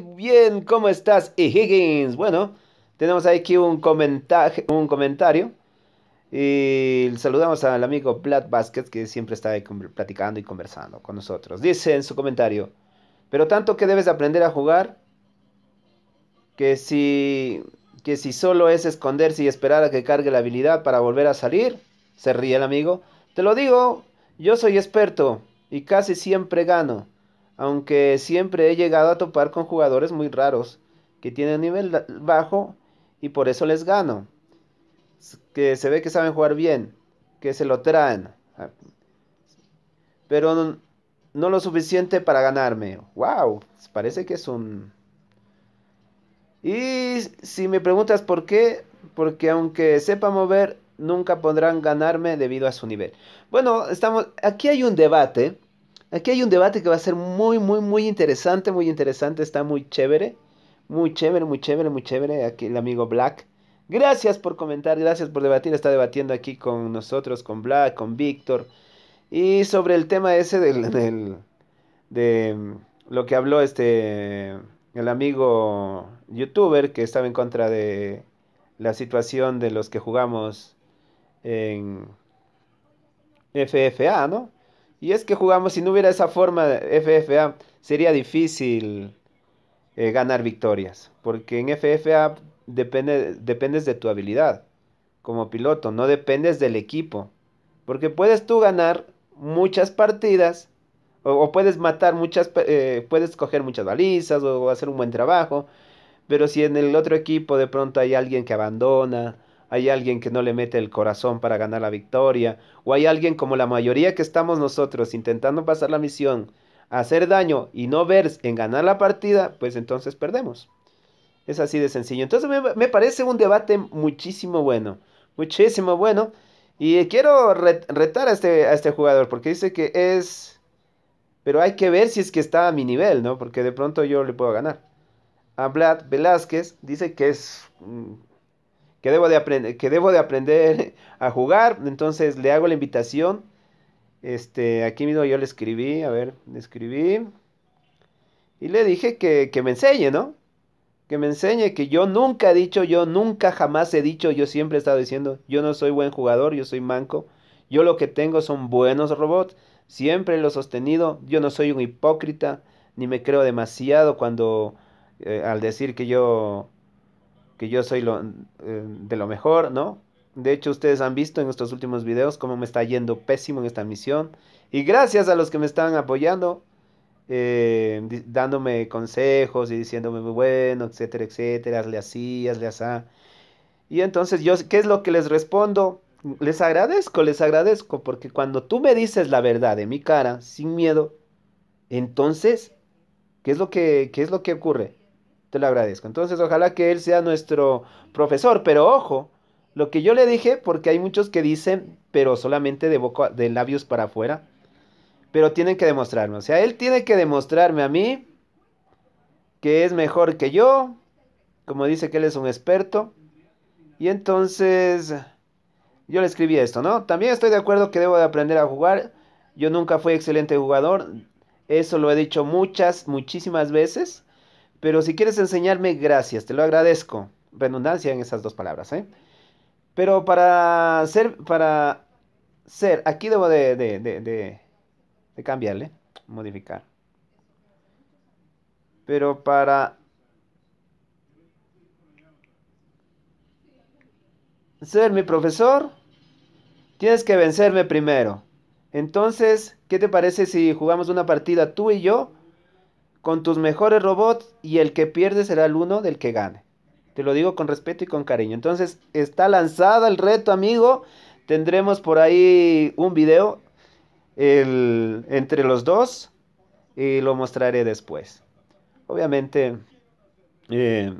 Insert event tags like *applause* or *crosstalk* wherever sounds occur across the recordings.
bien, ¿cómo estás, Y Higgins? Bueno, tenemos aquí un, un comentario. Y saludamos al amigo Vlad Basket que siempre está ahí platicando y conversando con nosotros. Dice en su comentario, pero tanto que debes aprender a jugar, que si, que si solo es esconderse y esperar a que cargue la habilidad para volver a salir, se ríe el amigo. Te lo digo, yo soy experto y casi siempre gano aunque siempre he llegado a topar con jugadores muy raros, que tienen nivel bajo y por eso les gano. Que se ve que saben jugar bien, que se lo traen, ah, pero no, lo suficiente para ganarme. ¡Wow! Parece que es un... Y si me preguntas por qué, porque aunque sepa mover, nunca podrán ganarme debido a su nivel. Bueno, estamos aquí hay un debate Aquí hay un debate que va a ser muy, muy, muy interesante, muy interesante, está muy chévere. Muy chévere, muy chévere, muy chévere. Aquí el amigo Black. Gracias por comentar, gracias por debatir. Está debatiendo aquí con nosotros, con Black, con Víctor. Y sobre el tema ese del, *laughs* de mm, lo que habló este el amigo youtuber que estaba en contra de la situación de los que jugamos en FFA, ¿no? Y es que jugamos, si no hubiera esa forma de FFA, sería difícil eh, ganar victorias. Porque en FFA depende, dependes de tu habilidad como piloto, no dependes del equipo. Porque puedes tú ganar muchas partidas o, puedes matar muchas, eh, puedes coger muchas balizas o hacer un buen trabajo. Pero si en el otro equipo de pronto hay alguien que abandona, hay alguien que no le mete el corazón para ganar la victoria, o hay alguien como la mayoría que estamos nosotros intentando pasar la misión, hacer daño y no ver en ganar la partida, pues entonces perdemos. Es así de sencillo. Entonces me, parece un debate muchísimo bueno, muchísimo bueno. Y quiero retar a este, a este jugador porque dice que es... Pero hay que ver si es que está a mi nivel, ¿no? Porque de pronto yo le puedo ganar. A Vlad Velázquez dice que es que debo de, aprender, debo de aprender a jugar. Entonces le hago la invitación. Este, aquí mismo yo le escribí, a ver, le escribí. Y le dije que, me enseñe, ¿no? Que me enseñe, que yo nunca he dicho, yo nunca jamás he dicho, yo siempre he estado diciendo, yo no soy buen jugador, yo soy manco. Yo lo que tengo son buenos robots. Siempre lo he sostenido. Yo no soy un hipócrita, ni me creo demasiado cuando eh, al decir que yo que yo soy lo, eh, de lo mejor, ¿no? De hecho, ustedes han visto en nuestros últimos videos cómo me está yendo pésimo en esta misión. Y gracias a los que me están apoyando, eh, dándome consejos y diciéndome, muy bueno, etcétera, etcétera, hazle así, hazle así. Y entonces yo, ¿qué es lo que les respondo? Les agradezco, les agradezco, porque cuando tú me dices la verdad de mi cara, sin miedo, entonces, ¿qué es lo que, qué es lo que ocurre? te lo agradezco. Entonces, ojalá que él sea nuestro profesor, pero ojo, lo que yo le dije, porque hay muchos que dicen, pero solamente de boca, de labios para afuera, pero tienen que demostrarme, o sea, él tiene que demostrarme a mí que es mejor que yo, como dice que él es un experto, y entonces yo le escribí esto, ¿no? También estoy de acuerdo que debo de aprender a jugar, yo nunca fui excelente jugador, eso lo he dicho muchas, muchísimas veces, pero si quieres enseñarme, gracias, te lo agradezco. Redundancia en esas dos palabras, ¿eh? Pero para ser, para ser, aquí debo de, de, de cambiarle, modificar. Pero para ser mi profesor, tienes que vencerme primero. Entonces, ¿qué te parece si jugamos una partida tú y yo? con tus mejores robots y el que pierde será el uno del que gane. Te lo digo con respeto y con cariño. Entonces, está lanzada el reto, amigo. Tendremos por ahí un video entre los dos y lo mostraré después. Obviamente, eh,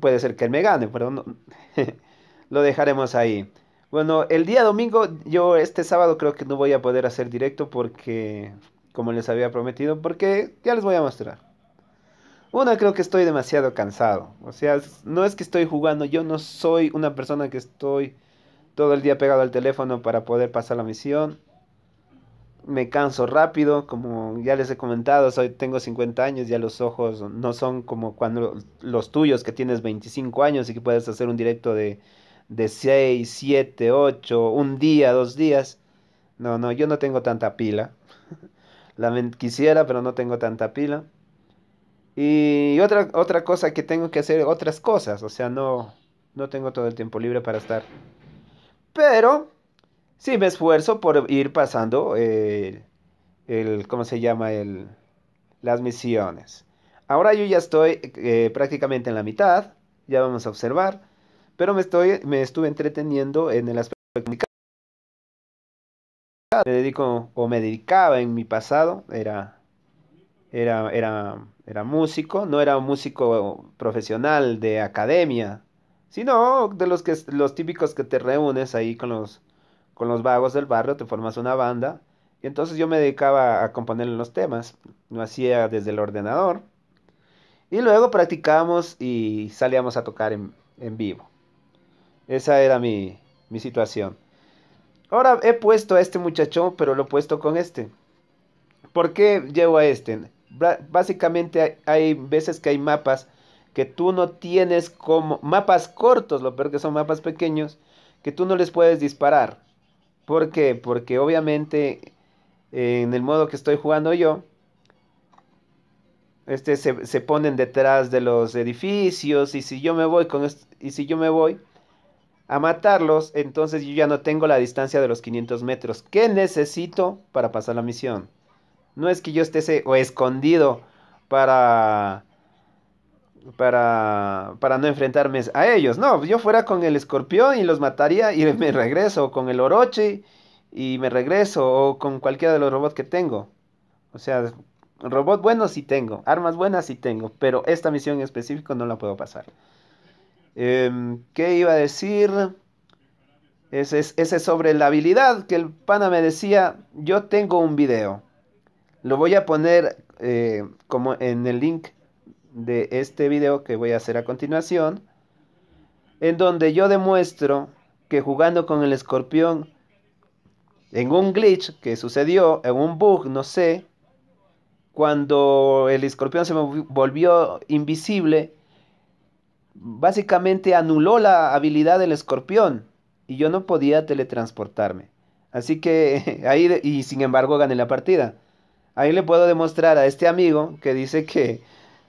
puede ser que él me gane, pero *laughs* lo dejaremos ahí. Bueno, el día domingo, yo este sábado creo que no voy a poder hacer directo porque como les había prometido, porque ya les voy a mostrar. Una, creo que estoy demasiado cansado. O sea, no es que estoy jugando, yo no soy una persona que estoy todo el día pegado al teléfono para poder pasar la misión. Me canso rápido, como ya les he comentado, soy, tengo 50 años, ya los ojos no son como cuando los tuyos que tienes 25 años y que puedes hacer un directo de, de 6, 7, 8, un día, dos días. No, no, yo no tengo tanta pila. La quisiera, pero no tengo tanta pila. Y otra, otra cosa que tengo que hacer, otras cosas, o sea, no, no tengo todo el tiempo libre para estar. Pero sí me esfuerzo por ir pasando eh, el, ¿cómo se llama? El, las misiones. Ahora yo ya estoy eh, prácticamente en la mitad, ya vamos a observar, pero me, estoy, me estuve entreteniendo en el aspecto me dedico o me dedicaba en mi pasado era era, era, era músico, no era un músico profesional de academia, sino de los, que, los típicos que te reúnes ahí con los, con los vagos del barrio, te formas una banda. Y entonces yo me dedicaba a componer los temas, lo hacía desde el ordenador. Y luego practicábamos y salíamos a tocar en, en vivo. Esa era mi, mi situación. Ahora he puesto a este muchacho, pero lo he puesto con este. ¿Por qué llevo a este? Básicamente hay veces que hay mapas que tú no tienes como... Mapas cortos, lo peor que son mapas pequeños, que tú no les puedes disparar. ¿Por qué? Porque obviamente en el modo que estoy jugando yo, este, se, se, ponen detrás de los edificios y si yo me voy con y si yo me voy a matarlos, entonces yo ya no tengo la distancia de los 500 metros. ¿Qué necesito para pasar la misión? No es que yo esté o escondido para, para, para no enfrentarme a ellos. No, yo fuera con el escorpión y los mataría y *laughs* me regreso, o con el orochi y me regreso, o con cualquiera de los robots que tengo. O sea, robot bueno sí tengo, armas buenas sí tengo, pero esta misión en específico no la puedo pasar. Em, ¿Qué iba a decir? Ese, ese sobre la habilidad que el pana me decía, yo tengo un video. Lo voy a poner eh, como en el link de este video que voy a hacer a continuación, en donde yo demuestro que jugando con el escorpión en un glitch que sucedió, en un bug, no sé, cuando el escorpión se volvió invisible, básicamente anuló la habilidad del escorpión y yo no podía teletransportarme. Así que *laughs* ahí, y sin embargo gané la partida. Ahí le puedo demostrar a este amigo que dice que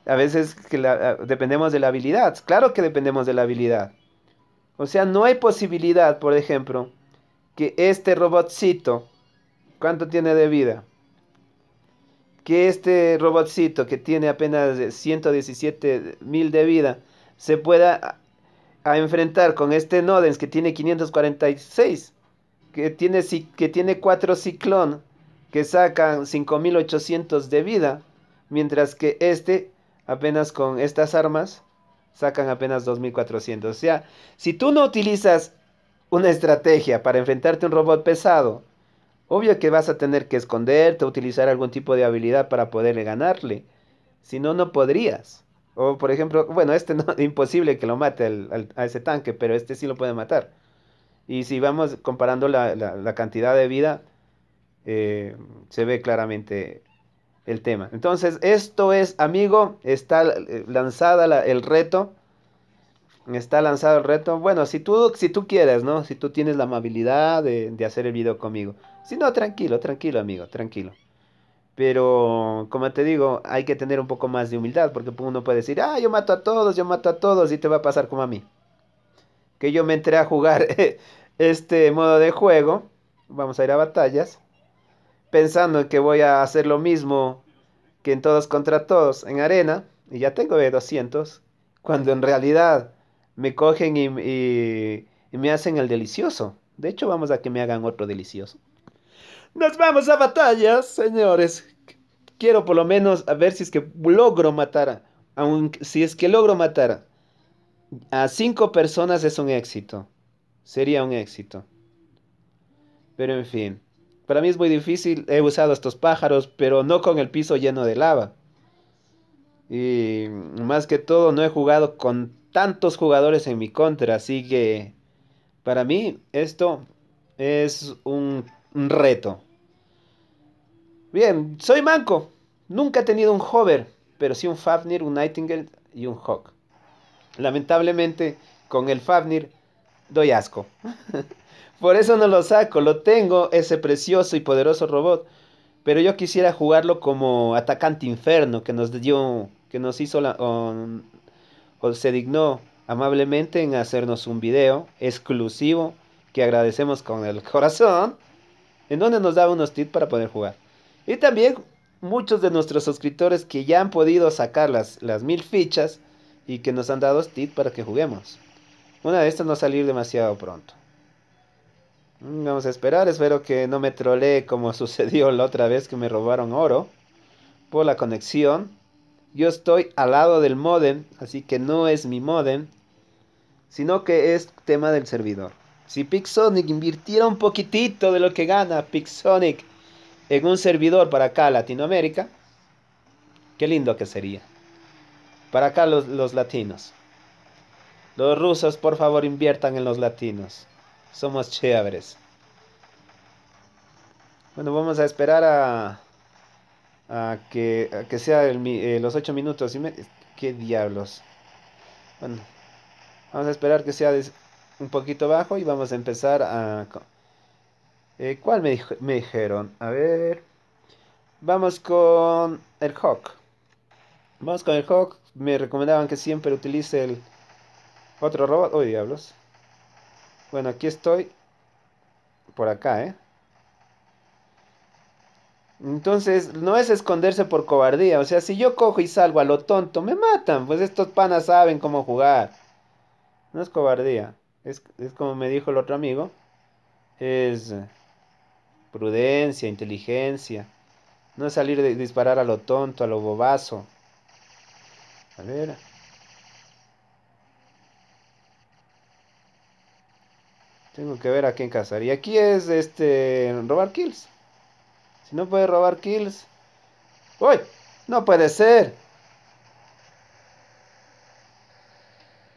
a veces que dependemos de la habilidad. Claro que dependemos de la habilidad. O sea, no hay posibilidad, por ejemplo, que este robotcito, ¿cuánto tiene de vida? Que este robotcito que tiene apenas 117 mil de vida, se pueda a, enfrentar con este Nodens que tiene 546, que tiene, que tiene 4 ciclón, que sacan 5800 de vida, mientras que este apenas con estas armas sacan apenas 2400. O sea, si tú no utilizas una estrategia para enfrentarte a un robot pesado, obvio que vas a tener que esconderte, utilizar algún tipo de habilidad para poderle ganarle. Si no, no podrías. O por ejemplo, bueno, este no, es *laughs* imposible que lo mate a ese tanque, pero este sí lo puede matar. Y si vamos comparando la, cantidad de vida, eh, se ve claramente el tema. Entonces, esto es, amigo, está eh, lanzada el reto. Está lanzado el reto. Bueno, si tú, si tú quieres, ¿no? Si tú tienes la amabilidad de, de hacer el video conmigo. Si no, tranquilo, tranquilo, amigo, tranquilo. Pero, como te digo, hay que tener un poco más de humildad, porque uno puede decir, ah, yo mato a todos, yo mato a todos, y te va a pasar como a mí. Que yo me entré a jugar *laughs* este modo de juego, vamos a ir a batallas, pensando que voy a hacer lo mismo que en todos contra todos, en arena, y ya tengo de 200, cuando en realidad me cogen y, y me hacen el delicioso. De hecho, vamos a que me hagan otro delicioso. Nos vamos a batallas, señores. Quiero por lo menos a ver si es que logro matar a, aunque si es que logro matar a cinco personas es un éxito. Sería un éxito. Pero en fin, para mí es muy difícil. He usado estos pájaros, pero no con el piso lleno de lava. Y más que todo, no he jugado con tantos jugadores en mi contra, así que para mí esto es un ...un reto. Bien, soy manco. Nunca he tenido un hover, pero sí un Fafnir, un Nightingale y un Hawk. Lamentablemente, con el Fafnir doy asco. *laughs* Por eso no lo saco, lo tengo, ese precioso y poderoso robot. Pero yo quisiera jugarlo como atacante inferno que nos dio, que nos hizo la, o se dignó amablemente en hacernos un video exclusivo que agradecemos con el corazón en donde nos daba unos tips para poder jugar. Y también muchos de nuestros suscriptores que ya han podido sacar las, las mil fichas y que nos han dado tips para que juguemos. Una de estas no salir demasiado pronto. Mm, vamos a esperar, espero que no me trolee como *laughs* sucedió la otra vez que me robaron oro por la conexión. Yo estoy al lado del modem, así que no es mi modem, sino que es tema del servidor. Si Pixonic invirtiera un poquitito de lo que gana Pixonic en un servidor para acá, Latinoamérica, qué lindo que sería. Para acá los, latinos. Los rusos, por favor, inviertan en los latinos. Somos chéveres. Bueno, vamos a esperar a, a, que, que, sea eh, los 8 minutos y ¿Qué diablos? Bueno, vamos a esperar que sea... De un poquito bajo y vamos a empezar a... Eh, ¿Cuál me, me dijeron? A ver... Vamos con el Hawk. Vamos con el Hawk. Me recomendaban que siempre utilice el otro robot. Uy, diablos. Bueno, aquí estoy. Por acá, ¿eh? Entonces, no es esconderse por cobardía. O sea, si yo cojo y salgo a lo tonto, me matan. Pues estos panas saben cómo jugar. No es cobardía es, como me dijo el otro amigo, es prudencia, inteligencia, no es salir de disparar a lo tonto, a lo bobazo. A ver. Tengo que ver a quién cazar. Y aquí es este robar kills. Si no puede robar kills. ¡Uy! No puede ser.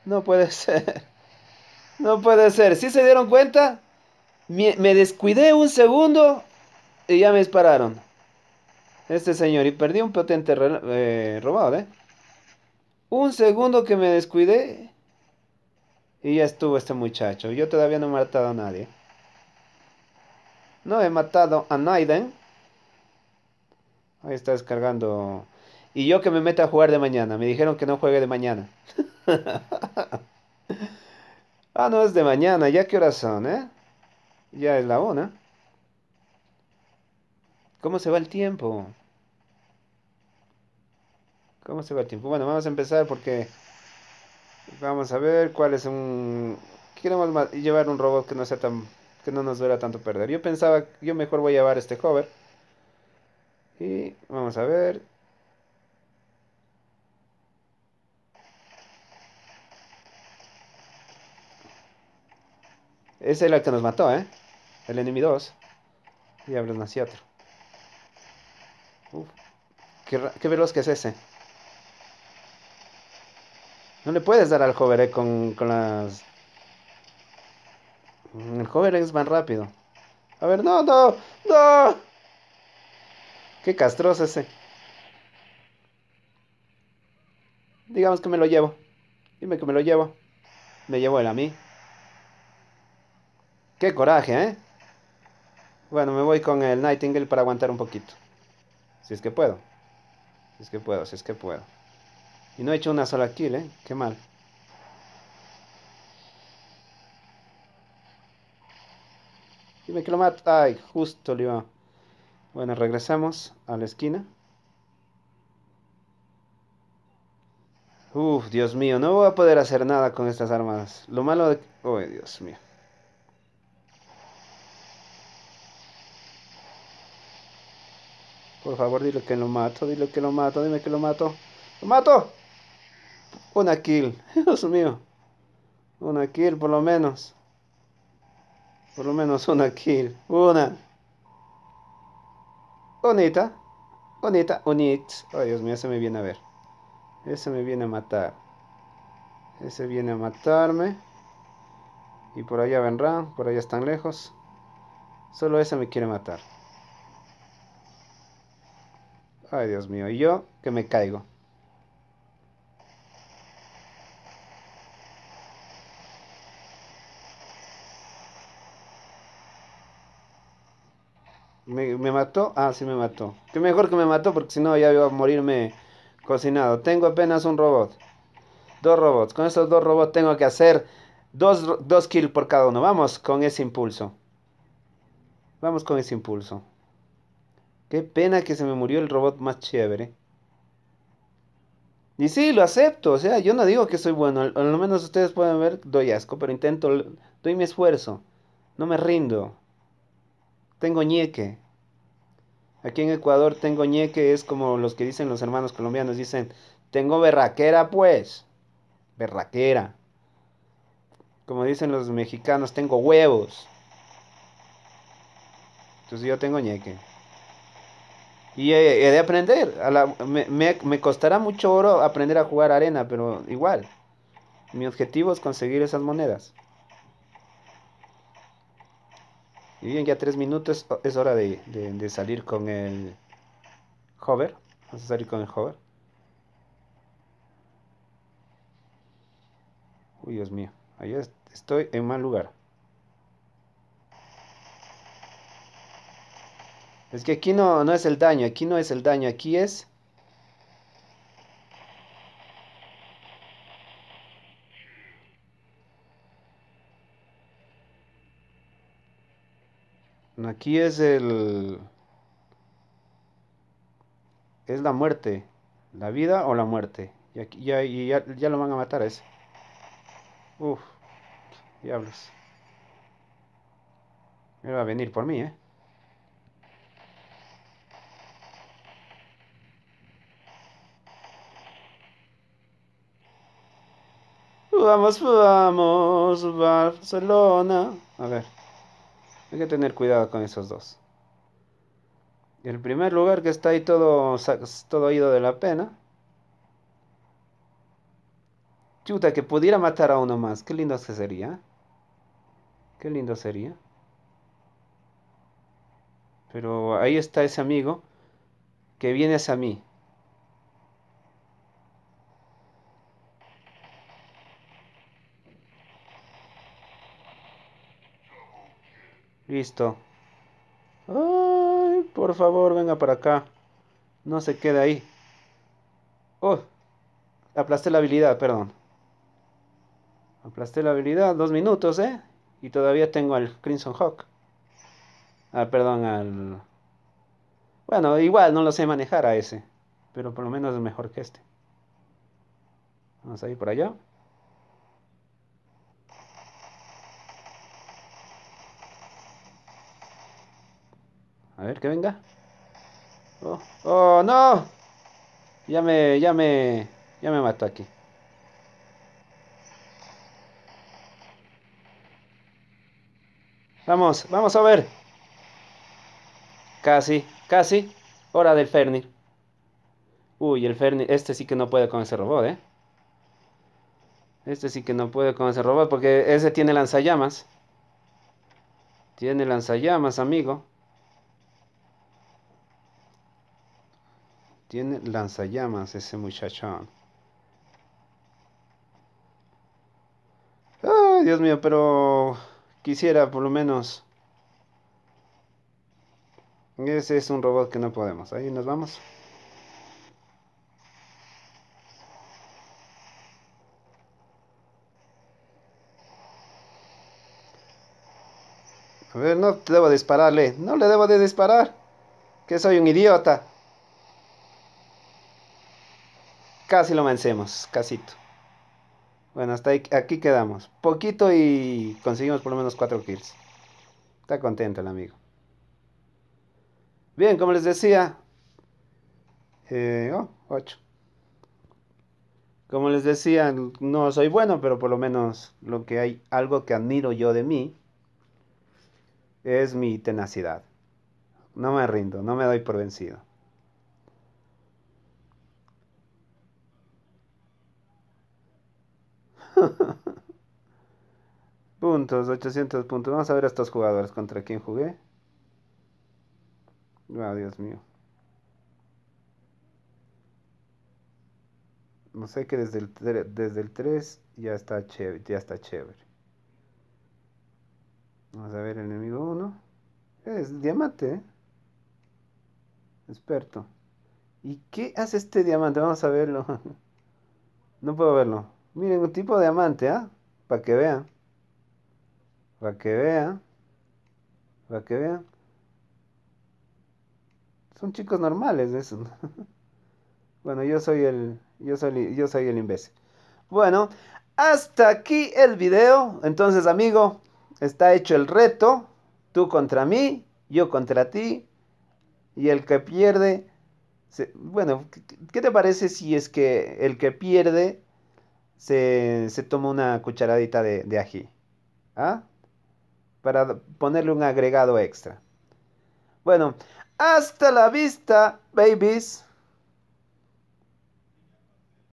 No puede *laughs* ser. No puede ser. si se dieron cuenta? Me, descuidé un segundo y ya me dispararon. Este señor. Y perdí un potente eh, robado, ¿eh? Un segundo que me descuidé. Y ya estuvo este muchacho. Yo todavía no he matado a nadie. No he matado a Naiden. Ahí está descargando. Y yo que me meta a jugar de mañana. Me dijeron que no juegue de mañana. *laughs* Ah, no, es de mañana. ¿Ya qué horas son, eh? Ya es la una. ¿Cómo se va el tiempo? ¿Cómo se va el tiempo? Bueno, vamos a empezar porque vamos a ver cuál es un... Queremos llevar un robot que no sea tan... que no nos duela tanto perder. Yo pensaba, yo mejor voy a llevar este hover. Y vamos a ver. Es el que nos mató, ¿eh? El enemigo 2. Diablos, nací otro. Uf. Qué, qué veloz que es ese. No le puedes dar al hover ¿eh? con, las... Mm, el hover es más rápido. A ver, no, no, no. Qué castroso ese. Digamos que me lo llevo. Dime que me lo llevo. Me llevo él a mí. Qué coraje, ¿eh? Bueno, me voy con el Nightingale para aguantar un poquito. Si es que puedo. Si es que puedo, si es que puedo. Y no he hecho una sola kill, ¿eh? Qué mal. Dime que lo mato. Ay, justo le Bueno, regresamos a la esquina. Uf, Dios mío, no voy a poder hacer nada con estas armas. Lo malo de... ¡Uy, Dios mío. Por favor, dile que lo mato, dile que lo mato, dime que lo mato. ¡Lo mato! Una kill, *laughs* Dios mío. Una kill por lo menos. Por lo menos una kill. Una. Bonita. Bonita. Unit. Ay, Dios mío, ese me viene a ver. Ese me viene a matar. Ese viene a matarme. Y por allá vendrá, por allá están lejos. Solo ese me quiere matar. Ay, Dios mío, y yo que me caigo. ¿Me, mató? Ah, sí me mató. Que mejor que me mató porque si no ya iba a morirme cocinado. Tengo apenas un robot. Dos robots. Con esos dos robots tengo que hacer dos, dos kills por cada uno. Vamos con ese impulso. Vamos con ese impulso. Qué pena que se me murió el robot más chévere. Y sí, lo acepto, o sea, yo no digo que soy bueno, al, lo menos ustedes pueden ver, doy asco, pero intento, doy mi esfuerzo, no me rindo. Tengo ñeque. Aquí en Ecuador tengo ñeque, es como los que dicen los hermanos colombianos, dicen, tengo berraquera pues, berraquera. Como dicen los mexicanos, tengo huevos. Entonces yo tengo ñeque. Y he, de aprender. A me, me, costará mucho oro aprender a jugar arena, pero igual. Mi objetivo es conseguir esas monedas. Y bien, ya tres minutos es hora de, de, salir con el hover. Vamos a salir con el hover. Uy, Dios mío. ahí estoy en mal lugar. Es que aquí no, no es el daño, aquí no es el daño, aquí es... Aquí es el... Es la muerte. La vida o la muerte. Y aquí, ya, ya, lo van a matar a ese. Uf. Diablos. me va a venir por mí, ¿eh? Vamos, vamos, Barcelona. A ver, hay que tener cuidado con esos dos. El primer lugar que está ahí todo, todo ido de la pena. Chuta, que pudiera matar a uno más. Qué lindo se sería. Qué lindo sería. Pero ahí está ese amigo que viene hacia mí. Listo. Ay, por favor, venga para acá. No se quede ahí. Oh, aplasté la habilidad, perdón. Aplasté la habilidad, dos minutos, ¿eh? Y todavía tengo al Crimson Hawk. Ah, perdón, al... Bueno, igual no lo sé manejar a ese. Pero por lo menos es mejor que este. Vamos a ir por allá. A ver, que venga. Oh, oh, no. Ya me, ya me, ya me mató aquí. Vamos, vamos a ver. Casi, casi. Hora del ferni Uy, el ferni Este sí que no puede con ese robot, ¿eh? Este sí que no puede con ese robot porque ese tiene lanzallamas. Tiene lanzallamas, amigo. Tiene lanzallamas ese muchachón. Ay, Dios mío, pero quisiera por lo menos. Ese es un robot que no podemos. Ahí nos vamos. A ver, no debo dispararle. No le debo de disparar. Que soy un idiota. Casi lo vencemos, casito. Bueno, hasta aquí quedamos. Poquito y conseguimos por lo menos 4 kills. Está contento el amigo. Bien, como les decía. Eh, oh, 8. Como les decía, no soy bueno, pero por lo menos lo que hay, algo que admiro yo de mí, es mi tenacidad. No me rindo, no me doy por vencido. *laughs* puntos, 800 puntos. Vamos a ver a estos jugadores contra quién jugué. Ah, Dios mío. No sé que desde el, desde el 3 ya está, chévere, ya está chévere. Vamos a ver el enemigo 1. Es diamante, ¿eh? Experto. ¿Y qué hace este diamante? Vamos a verlo. *laughs* no puedo verlo. Miren, un tipo de amante, ¿ah? Para que vean. Para que vean. Para que vean. Son chicos normales eso. *laughs* bueno, yo soy el yo soy yo soy el imbécil. Bueno, hasta aquí el video. Entonces, amigo, está hecho el reto. Tú contra mí, yo contra ti. Y el que pierde bueno, ¿qué te parece si es que el que pierde se, se toma una cucharadita de, de ají. ¿Ah? Para ponerle un agregado extra. Bueno, hasta la vista, babies.